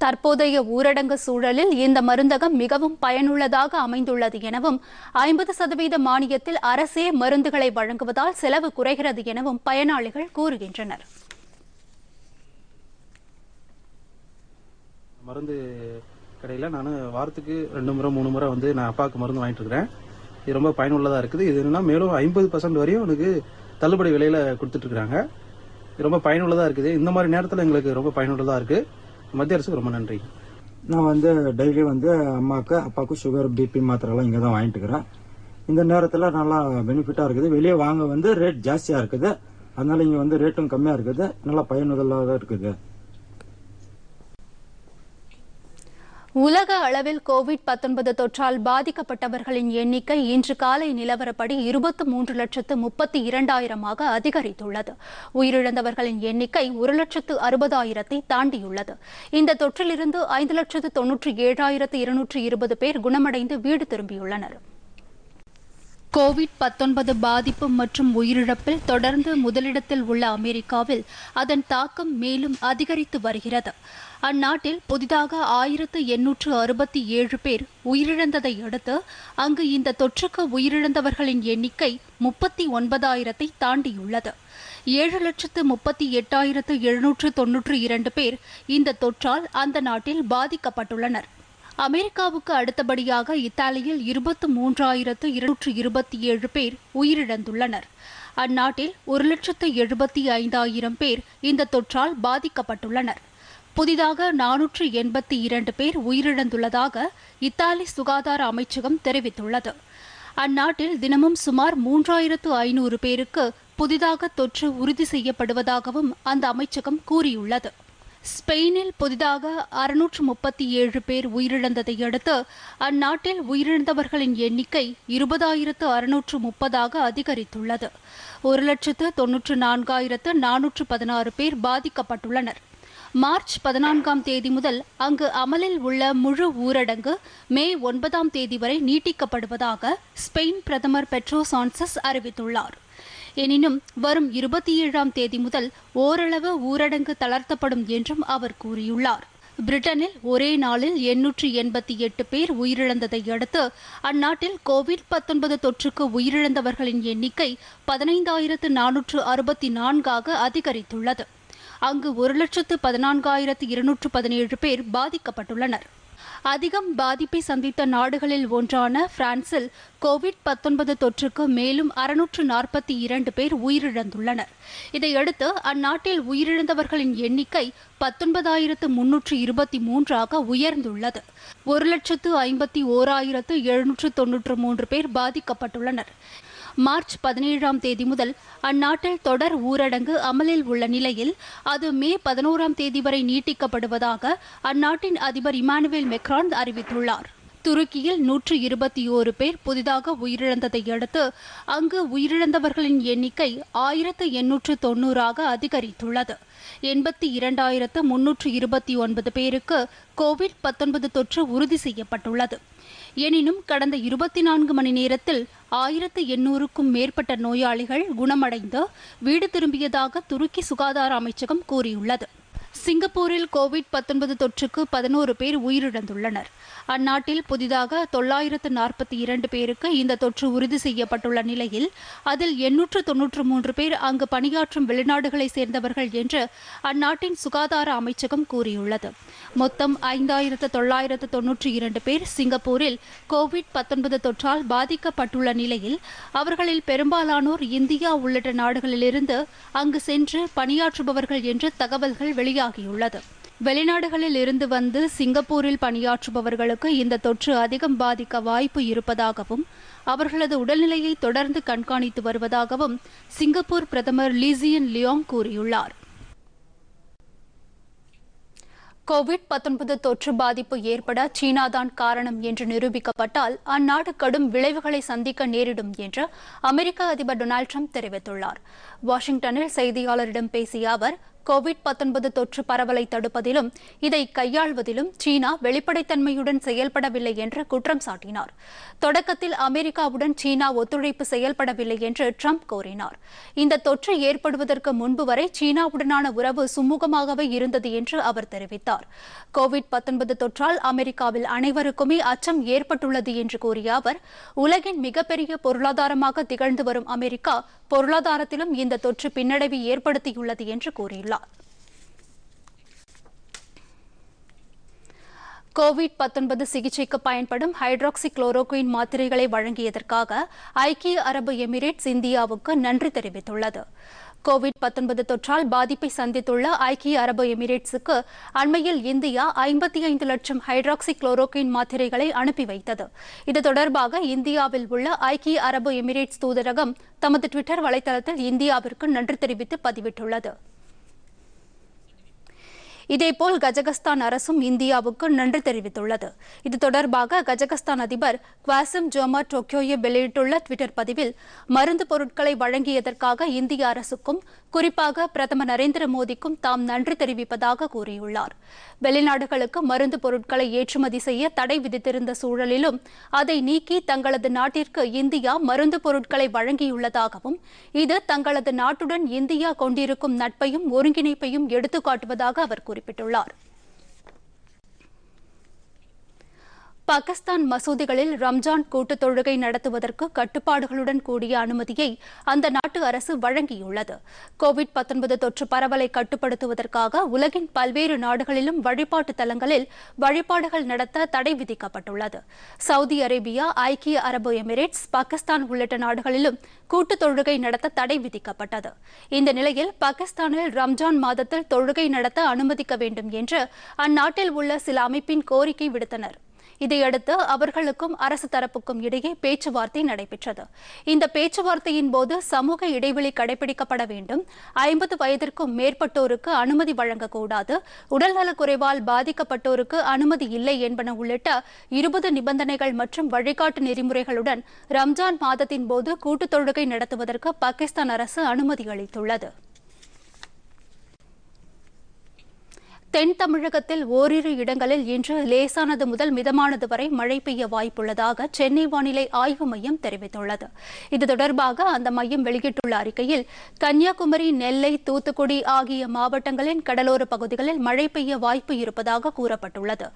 தற்போதைய ஊரடங்கு சூழலில் இந்த மருந்தகம் மிகவும் பயனுள்ளதாக அமைந்துள்ளது எனவும் ஐம்பது சதவீத மானியத்தில் அரசே மருந்துகளை வழங்குவதால் செலவு குறைகிறது எனவும் பயனாளிகள் கூறுகின்றனர் மருந்து கடையில் நான் வாரத்துக்கு ரெண்டு முறை மூணு முறை வந்து நான் அப்பாவுக்கு மருந்து வாங்கிட்டு இருக்கிறேன் இது ரொம்ப பயனுள்ளதாக இருக்குது இது என்னன்னா மேலும் ஐம்பது பர்சன்ட் வரையும் உனக்கு தள்ளுபடி விலையில் கொடுத்துட்ருக்குறாங்க ரொம்ப பயனுள்ளதாக இருக்குது இந்த மாதிரி நேரத்தில் எங்களுக்கு ரொம்ப பயனுள்ளதாக இருக்குது மத்திய அரசுக்கு ரொம்ப நன்றி நான் வந்து டெய்லி வந்து அம்மாவுக்கு அப்பாவுக்கு சுகர் பிபி மாத்திரைலாம் இங்கே தான் வாங்கிட்டு இருக்கிறேன் இந்த நேரத்தில் நல்லா பெனிஃபிட்டாக இருக்குது வெளியே வாங்க வந்து ரேட் ஜாஸ்தியாக இருக்குது அதனால இங்கே வந்து ரேட்டும் கம்மியாக இருக்குது நல்லா பயனுள்ளதாக இருக்குது உலக அளவில் கோவிட் பத்தொன்பது தொற்றால் பாதிக்கப்பட்டவர்களின் எண்ணிக்கை இன்று காலை நிலவரப்படி இருபத்தி மூன்று லட்சத்து முப்பத்தி இரண்டாயிரமாக அதிகரித்துள்ளது உயிரிழந்தவர்களின் எண்ணிக்கை ஒரு லட்சத்து அறுபதாயிரத்தை தாண்டியுள்ளது இந்த தொற்றிலிருந்து ஐந்து லட்சத்து தொன்னூற்றி ஏழாயிரத்து இருநூற்றி இருபது பேர் குணமடைந்து வீடு திரும்பியுள்ளனா் கோவிட் பத்தொன்பது பாதிப்பு மற்றும் உயிரிழப்பில் தொடர்ந்து முதலிடத்தில் உள்ள அமெரிக்காவில் அதன் தாக்கம் மேலும் அதிகரித்து வருகிறது அந்நாட்டில் புதிதாக ஆயிரத்து எண்ணூற்று அறுபத்தி ஏழு பேர் உயிரிழந்ததை அடுத்து அங்கு இந்த தொற்றுக்கு உயிரிழந்தவர்களின் எண்ணிக்கை முப்பத்தி ஒன்பதாயிரத்தை தாண்டியுள்ளது ஏழு லட்சத்து முப்பத்தி எட்டாயிரத்து எழுநூற்று தொன்னூற்று இரண்டு பேர் இந்த தொற்றால் அந்த நாட்டில் பாதிக்கப்பட்டுள்ளனர் அமெரிக்காவுக்கு அடுத்தபடியாக இத்தாலியில் இருபத்து மூன்றாயிரத்து இருநூற்று இருபத்தி ஏழு பேர் உயிரிழந்துள்ளனர் அந்நாட்டில் ஒரு லட்சத்து எழுபத்தி ஐந்தாயிரம் பேர் இந்த தொற்றால் பாதிக்கப்பட்டுள்ளனர் புதிதாக நானூற்று எண்பத்தி இரண்டு பேர் உயிரிழந்துள்ளதாக இத்தாலி சுகாதார அமைச்சகம் தெரிவித்துள்ளது அந்நாட்டில் தினமும் சுமார் மூன்றாயிரத்து ஐநூறு பேருக்கு புதிதாக தொற்று உறுதி செய்யப்படுவதாகவும் அந்த அமைச்சகம் கூறியுள்ளது ஸ்பெயினில் புதிதாக அறுநூற்று முப்பத்தி ஏழு பேர் உயிரிழந்ததை அடுத்து அந்நாட்டில் உயிரிழந்தவர்களின் எண்ணிக்கை இருபதாயிரத்து அறுநூற்று முப்பதாக அதிகரித்துள்ளது ஒரு லட்சத்து தொன்னூற்று நான்காயிரத்து நானூற்று பதினாறு பேர் பாதிக்கப்பட்டுள்ளனர் மார்ச் பதினான்காம் தேதி முதல் அங்கு அமலில் உள்ள முழு ஊரடங்கு மே ஒன்பதாம் தேதி வரை நீட்டிக்கப்படுவதாக ஸ்பெயின் பிரதமர் பெட்ரோ சான்சஸ் அறிவித்துள்ளார் எனினும் வரும் இருபத்தி ஏழாம் தேதி முதல் ஓரளவு ஊரடங்கு தளர்த்தப்படும் என்றும் அவர் கூறியுள்ளார் பிரிட்டனில் ஒரே நாளில் எண்ணூற்றி எண்பத்தி எட்டு பேர் உயிரிழந்ததை அடுத்து அந்நாட்டில் கோவிட் பத்தொன்பது தொற்றுக்கு உயிரிழந்தவர்களின் எண்ணிக்கை பதினைந்தாயிரத்து நானூற்று அறுபத்தி நான்காக அதிகரித்துள்ளது அங்கு ஒரு லட்சத்து பதினான்காயிரத்து இருநூற்று பதினேழு பேர் பாதிக்கப்பட்டுள்ளனர் அதிகம் பாதிப்பை சந்தித்த நாடுகளில் ஒன்றான பிரான்சில் கோவிட் பத்தொன்பது தொற்றுக்கு மேலும் அறுநூற்று நாற்பத்தி இரண்டு பேர் உயிரிழந்துள்ளனர் இதையடுத்து அந்நாட்டில் உயிரிழந்தவர்களின் எண்ணிக்கை பத்தொன்பதாயிரத்து முன்னூற்று இருபத்தி மூன்றாக உயர்ந்துள்ளது ஒரு லட்சத்து ஐம்பத்தி ஓராயிரத்து எழுநூற்று தொன்னூற்று மூன்று பேர் பாதிக்கப்பட்டுள்ளனர் மார்ச் பதினேழாம் தேதி முதல் அந்நாட்டில் தொடர் ஊரடங்கு அமலில் உள்ள நிலையில் அது மே பதினோராம் தேதி வரை நீட்டிக்கப்படுவதாக அந்நாட்டின் அதிபர் இமானுவேல் மெக்ரான் அறிவித்துள்ளார் துருக்கியில் நூற்று இருபத்தி ஓரு பேர் புதிதாக உயிரிழந்ததை அடுத்து அங்கு உயிரிழந்தவர்களின் எண்ணிக்கை ஆயிரத்து எண்ணூற்று தொன்னூறாக அதிகரித்துள்ளது எண்பத்தி இரண்டாயிரத்து முன்னூற்று இருபத்தி ஒன்பது பேருக்கு கோவிட் பத்தொன்பது தொற்று உறுதி செய்யப்பட்டுள்ளது எனினும் கடந்த இருபத்தி நான்கு மணி நேரத்தில் ஆயிரத்து எண்ணூறுக்கும் மேற்பட்ட நோயாளிகள் குணமடைந்து வீடு திரும்பியதாக துருக்கி சுகாதார அமைச்சகம் கூறியுள்ளது சிங்கப்பூரில் கோவிட் பத்தொன்பது தொற்றுக்கு பதினோரு பேர் உயிரிழந்துள்ளனர் அந்நாட்டில் புதிதாக தொள்ளாயிரத்து நாற்பத்தி இரண்டு பேருக்கு இந்த தொற்று உறுதி செய்யப்பட்டுள்ள நிலையில் அதில் எண்ணூற்று தொன்னூற்று மூன்று பேர் அங்கு பணியாற்றும் வெளிநாடுகளைச் சேர்ந்தவர்கள் என்று அந்நாட்டின் சுகாதார அமைச்சகம் கூறியுள்ளது மொத்தம் ஐந்தாயிரத்து தொள்ளாயிரத்து தொன்னூற்றி இரண்டு பேர் சிங்கப்பூரில் கோவிட் பத்தொன்பது தொற்றால் பாதிக்கப்பட்டுள்ள நிலையில் அவர்களில் பெரும்பாலானோர் இந்தியா உள்ளிட்ட நாடுகளிலிருந்து அங்கு சென்று பணியாற்றுபவர்கள் என்று தகவல்கள் வெளியாக வெளியாகியுள்ளது வெளிநாடுகளில் இருந்து வந்து சிங்கப்பூரில் பணியாற்றுபவர்களுக்கு இந்த தொற்று அதிகம் பாதிக்க வாய்ப்பு இருப்பதாகவும் அவர்களது உடல்நிலையை தொடர்ந்து கண்காணித்து வருவதாகவும் சிங்கப்பூர் பிரதமர் லீசியன் லியோங் கூறியுள்ளார் கோவிட் தொற்று பாதிப்பு ஏற்பட சீனாதான் காரணம் என்று நிரூபிக்கப்பட்டால் அந்நாடு கடும் விளைவுகளை சந்திக்க நேரிடும் என்று அமெரிக்க அதிபர் டொனால்டு டிரம்ப் தெரிவித்துள்ளார் வாஷிங்டனில் செய்தியாளரிடம் பேசிய அவர் கோவிட் தொற்று பரவலை தடுப்பதிலும் இதை கையாள்வதிலும் சீனா வெளிப்படைத்தன்மையுடன் செயல்படவில்லை என்று குற்றம் சாட்டினார் தொடக்கத்தில் அமெரிக்காவுடன் சீனா ஒத்துழைப்பு செயல்படவில்லை என்று டிரம்ப் கூறினார் இந்த தொற்று ஏற்படுவதற்கு முன்பு வரை சீனாவுடனான உறவு சுமூகமாகவே இருந்தது என்று அவர் தெரிவித்தார் கோவிட் தொற்றால் அமெரிக்காவில் அனைவருக்குமே அச்சம் ஏற்பட்டுள்ளது என்று கூறிய அவர் உலகின் மிகப்பெரிய பொருளாதாரமாக திகழ்ந்து வரும் அமெரிக்கா பொருளாதாரத்திலும் இந்த தொற்று பின்னடைவை ஏற்படுத்தியுள்ளது என்று கூறியுள்ளார் கோவிட் பத்தொன்பது சிகிச்சைக்கு பயன்படும் ஹைட்ராக்சி குளோரோகுயின் மாத்திரைகளை வழங்கியதற்காக ஐக்கிய அரபு எமிரேட்ஸ் இந்தியாவுக்கு நன்றி தெரிவித்துள்ளது கோவிட் தொற்றால் பாதிப்பை சந்தித்துள்ள ஐக்கிய அரபு எமிரேட்ஸுக்கு அண்மையில் இந்தியா ஐம்பத்தி ஐந்து லட்சம் ஹைட்ராக்சி குளோரோகின் மாத்திரைகளை அனுப்பி வைத்தது இது தொடர்பாக இந்தியாவில் உள்ள ஐக்கிய அரபு எமிரேட்ஸ் தூதரகம் தமது டுவிட்டர் வலைதளத்தில் இந்தியாவிற்கு நன்றி தெரிவித்து பதிவிட்டுள்ளது இதேபோல் கஜகஸ்தான் அரசும் இந்தியாவுக்கு நன்றி தெரிவித்துள்ளது இது தொடர்பாக கஜகஸ்தான் அதிபர் குவாசிம் ஜோமா டோக்கியோயே வெளியிட்டுள்ள டுவிட்டர் பதிவில் மருந்து பொருட்களை வழங்கியதற்காக இந்திய அரசுக்கும் குறிப்பாக பிரதமர் நரேந்திர மோடிக்கும் தாம் நன்றி தெரிவிப்பதாக கூறியுள்ளார் வெளிநாடுகளுக்கு மருந்து பொருட்களை ஏற்றுமதி செய்ய தடை விதித்திருந்த சூழலிலும் அதை நீக்கி தங்களது நாட்டிற்கு இந்தியா மருந்து பொருட்களை வழங்கியுள்ளதாகவும் இது தங்களது நாட்டுடன் இந்தியா கொண்டிருக்கும் நட்பையும் ஒருங்கிணைப்பையும் எடுத்துக்காட்டுவதாக அவர் குறிப்பிட்டுள்ளார் பாகிஸ்தான் மசூதிகளில் ரம்ஜான் கூட்டுத் தொழுகை நடத்துவதற்கு கட்டுப்பாடுகளுடன் கூடிய அனுமதியை அந்த நாட்டு அரசு வழங்கியுள்ளது கோவிட் தொற்று பரவலை கட்டுப்படுத்துவதற்காக உலகின் பல்வேறு நாடுகளிலும் வழிபாட்டு தலங்களில் வழிபாடுகள் நடத்த தடை விதிக்கப்பட்டுள்ளது சவுதி அரேபியா ஐக்கிய அரபு எமிரேட்ஸ் பாகிஸ்தான் உள்ளிட்ட நாடுகளிலும் கூட்டுத் தொழுகை நடத்த தடை விதிக்கப்பட்டது இந்த நிலையில் பாகிஸ்தானில் ரம்ஜான் மாதத்தில் தொழுகை நடத்த அனுமதிக்க வேண்டும் என்று அந்நாட்டில் உள்ள சில அமைப்பின் கோரிக்கை விடுத்தனா் இதையடுத்து அவர்களுக்கும் அரசு தரப்புக்கும் இடையே பேச்சுவார்த்தை நடைபெற்றது இந்த பேச்சுவார்த்தையின் போது சமூக இடைவெளி கடைபிடிக்கப்பட வேண்டும் ஐம்பது வயதிற்கும் மேற்பட்டோருக்கு அனுமதி வழங்கக்கூடாது உடல்நலக்குறைவால் பாதிக்கப்பட்டோருக்கு அனுமதி இல்லை என்பன உள்ளிட்ட இருபது நிபந்தனைகள் மற்றும் வழிகாட்டு நெறிமுறைகளுடன் ரம்ஜான் மாதத்தின் போது கூட்டுத் தொழுகை நடத்துவதற்கு பாகிஸ்தான் அரசு அனுமதி அளித்துள்ளது தென் தமிழகத்தில் ஓரிரு இடங்களில் இன்று லேசானது முதல் மிதமானது வரை மழை பெய்ய வாய்ப்புள்ளதாக சென்னை வானிலை ஆய்வு மையம் தெரிவித்துள்ளது இது தொடர்பாக அந்த மையம் வெளியிட்டுள்ள அறிக்கையில் கன்னியாகுமரி நெல்லை தூத்துக்குடி ஆகிய மாவட்டங்களின் கடலோர பகுதிகளில் மழை பெய்ய வாய்ப்பு இருப்பதாக கூறப்பட்டுள்ளது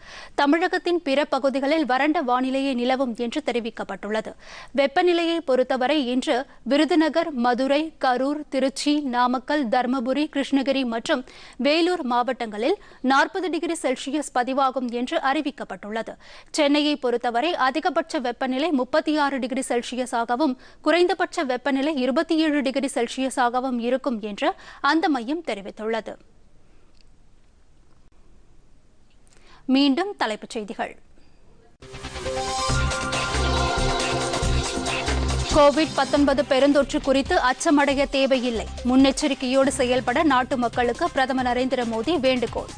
தமிழகத்தின் பிற பகுதிகளில் வறண்ட வானிலையை நிலவும் என்று தெரிவிக்கப்பட்டுள்ளது வெப்பநிலையை பொறுத்தவரை இன்று விருதுநகர் மதுரை கரூர் திருச்சி நாமக்கல் தருமபுரி கிருஷ்ணகிரி மற்றும் வேலூர் மாவட்டங்களில் நாற்பது டிகிரி செல்சியஸ் பதிவாகும் என்று அறிவிக்கப்பட்டுள்ளது சென்னையை பொறுத்தவரை அதிகபட்ச வெப்பநிலை முப்பத்தி ஆறு டிகிரி செல்சியஸாகவும் குறைந்தபட்ச வெப்பநிலை இருபத்தி ஏழு டிகிரி செல்சியஸாகவும் இருக்கும் என்று அந்த மையம் தெரிவித்துள்ளது மீண்டும் தலைப்புச் செய்திகள் கோவிட் பத்தொன்பது பெருந்தொற்று குறித்து அச்சமடைய தேவையில்லை முன்னெச்சரிக்கையோடு செயல்பட நாட்டு மக்களுக்கு பிரதமர் நரேந்திர மோடி வேண்டுகோள்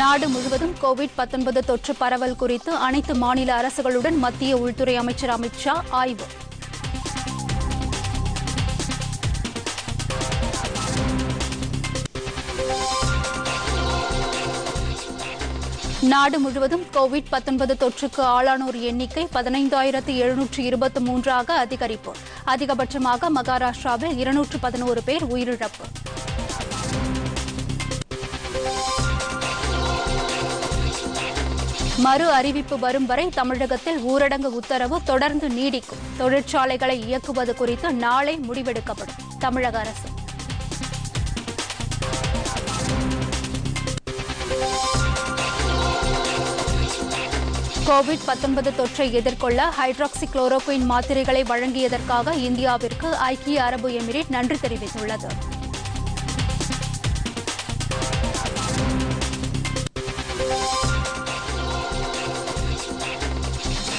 நாடு முழுவதும் கோவிட் பத்தொன்பது தொற்று பரவல் குறித்து அனைத்து மாநில அரசுகளுடன் மத்திய உள்துறை அமைச்சர் அமித் ஷா ஆய்வு நாடு முழுவதும் கோவிட் பத்தொன்பது தொற்றுக்கு ஆளானோர் எண்ணிக்கை பதினைந்தாயிரத்து எழுநூற்று இருபத்தி மூன்றாக அதிகரிப்பு அதிகபட்சமாக மகாராஷ்டிராவில் இருநூற்று பதினோரு பேர் உயிரிழப்பு மறு அறிவிப்பு வரும் வரை தமிழகத்தில் ஊரடங்கு உத்தரவு தொடர்ந்து நீடிக்கும் தொழிற்சாலைகளை இயக்குவது குறித்து நாளை முடிவெடுக்கப்படும் தமிழக அரசு கோவிட் பத்தொன்பது தொற்றை எதிர்கொள்ள ஹைட்ராக்சி குளோரோகுயின் மாத்திரைகளை வழங்கியதற்காக இந்தியாவிற்கு ஐக்கிய அரபு எமிரேட் நன்றி தெரிவித்துள்ளது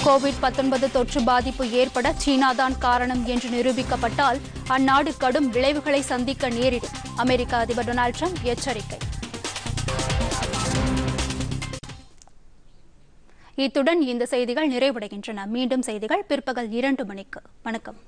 கோவிட் பத்தொன்பது தொற்று பாதிப்பு ஏற்பட சீனாதான் காரணம் என்று நிரூபிக்கப்பட்டால் அந்நாடு கடும் விளைவுகளை சந்திக்க நேரிடும் அமெரிக்க அதிபர் டொனால்டு ட்ரம்ப் எச்சரிக்கை இத்துடன் இந்த செய்திகள் நிறைவடைகின்றன மீண்டும் செய்திகள் பிற்பகல் இரண்டு மணிக்கு வணக்கம்